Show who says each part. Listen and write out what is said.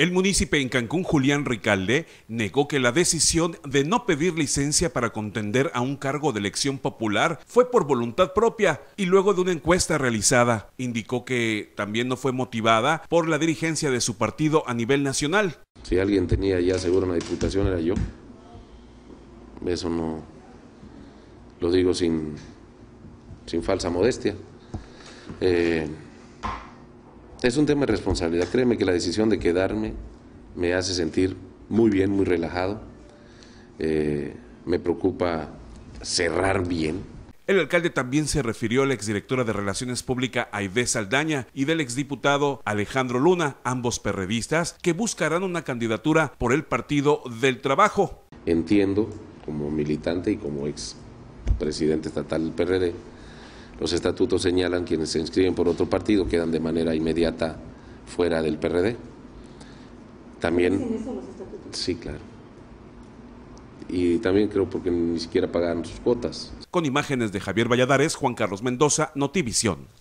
Speaker 1: El municipio en Cancún, Julián Ricalde, negó que la decisión de no pedir licencia para contender a un cargo de elección popular fue por voluntad propia y luego de una encuesta realizada. Indicó que también no fue motivada por la dirigencia de su partido a nivel nacional.
Speaker 2: Si alguien tenía ya seguro una diputación era yo. Eso no lo digo sin, sin falsa modestia. Eh, es un tema de responsabilidad. Créeme que la decisión de quedarme me hace sentir muy bien, muy relajado. Eh, me preocupa cerrar bien.
Speaker 1: El alcalde también se refirió a la exdirectora de Relaciones Públicas Aide Saldaña y del exdiputado Alejandro Luna, ambos perredistas, que buscarán una candidatura por el Partido del Trabajo.
Speaker 2: Entiendo, como militante y como ex presidente estatal del PRD, los estatutos señalan quienes se inscriben por otro partido quedan de manera inmediata fuera del PRD. También. los estatutos? Sí, claro. Y también creo porque ni siquiera pagaron sus cuotas.
Speaker 1: Con imágenes de Javier Valladares, Juan Carlos Mendoza, Notivisión.